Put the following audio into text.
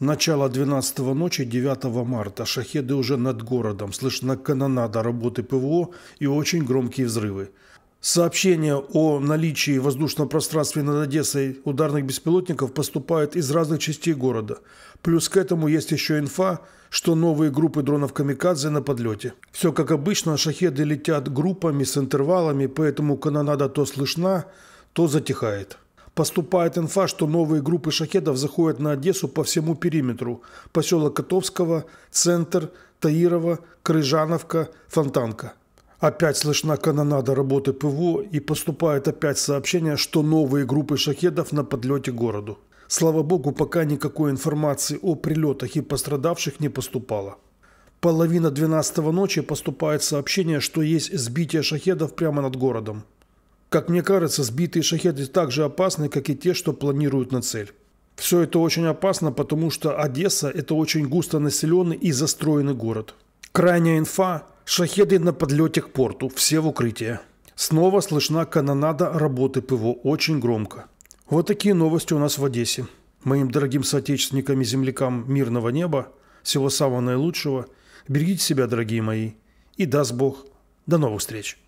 Начало 12 ночи 9 марта. Шахеды уже над городом. Слышно канонада работы ПВО и очень громкие взрывы. Сообщения о наличии в воздушном пространстве над Одессой ударных беспилотников поступают из разных частей города. Плюс к этому есть еще инфа, что новые группы дронов «Камикадзе» на подлете. Все как обычно, шахеды летят группами с интервалами, поэтому канонада то слышна, то затихает. Поступает инфа, что новые группы шахедов заходят на Одессу по всему периметру. Поселок Котовского, Центр, Таирова, Крыжановка, Фонтанка. Опять слышна канонада работы ПВО и поступает опять сообщение, что новые группы шахедов на подлете к городу. Слава богу, пока никакой информации о прилетах и пострадавших не поступало. Половина 12 ночи поступает сообщение, что есть сбитие шахедов прямо над городом. Как мне кажется, сбитые шахеды так же опасны, как и те, что планируют на цель. Все это очень опасно, потому что Одесса – это очень густо населенный и застроенный город. Крайняя инфа – шахеды на подлете к порту, все в укрытие. Снова слышна канонада работы ПВО очень громко. Вот такие новости у нас в Одессе. Моим дорогим соотечественникам и землякам мирного неба, всего самого наилучшего. Берегите себя, дорогие мои. И даст Бог. До новых встреч.